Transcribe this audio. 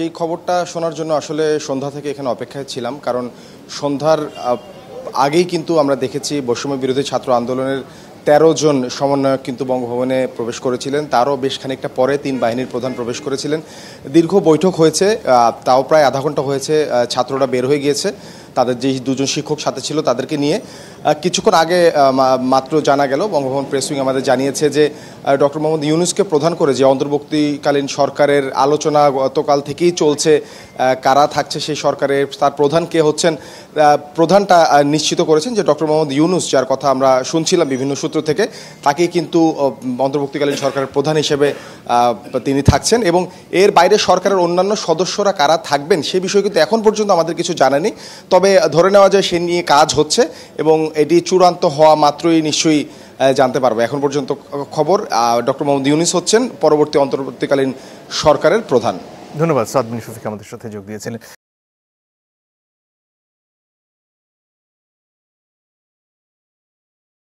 যেই খবরটা শোনার জন্য আসলে সন্ধ্যা থেকে এখানে অপেক্ষায় ছিলাম কারণ সন্ধ্যার আগেই কিন্তু আমরা দেখেছি বৈষম্য বিরোধী ছাত্র আন্দোলনের তেরো জন সমন্বয়ক কিন্তু বঙ্গভবনে প্রবেশ করেছিলেন তারও বেশ খানিকটা পরে তিন বাহিনীর প্রধান প্রবেশ করেছিলেন দীর্ঘ বৈঠক হয়েছে তাও প্রায় আধা ঘন্টা হয়েছে ছাত্ররা বের হয়ে গিয়েছে তাদের যেই দুজন শিক্ষক সাথে ছিল তাদেরকে নিয়ে কিছুক্ষণ আগে মাত্র জানা গেল বঙ্গভবন প্রেসিং আমাদের জানিয়েছে যে ডক্টর মোহাম্মদ ইউনুসকে প্রধান করে যে অন্তর্বর্তীকালীন সরকারের আলোচনা গতকাল থেকেই চলছে কারা থাকছে সেই সরকারের তার প্রধান কে হচ্ছেন প্রধানটা নিশ্চিত করেছেন যে ডক্টর মোহাম্মদ ইউনুস যার কথা আমরা শুনছিলাম বিভিন্ন সূত্র থেকে তাকে কিন্তু অন্তর্বর্তীকালীন সরকারের প্রধান হিসেবে তিনি থাকছেন এবং এর বাইরে সরকারের অন্যান্য সদস্যরা কারা থাকবেন সে বিষয়ে কিন্তু এখন পর্যন্ত আমাদের কিছু জানানি তবে ধরে নেওয়া যায় সে নিয়ে কাজ হচ্ছে এবং এটি চূড়ান্ত হওয়া মাত্রই নিশ্চয়ই জানতে পারবো এখন পর্যন্ত খবর ডক্টর মোহাম্মদ ইউনিস হচ্ছেন পরবর্তী অন্তর্বর্তীকালীন সরকারের প্রধান ধন্যবাদ সাদমিন শফিক আমাদের সাথে যোগ দিয়েছিলেন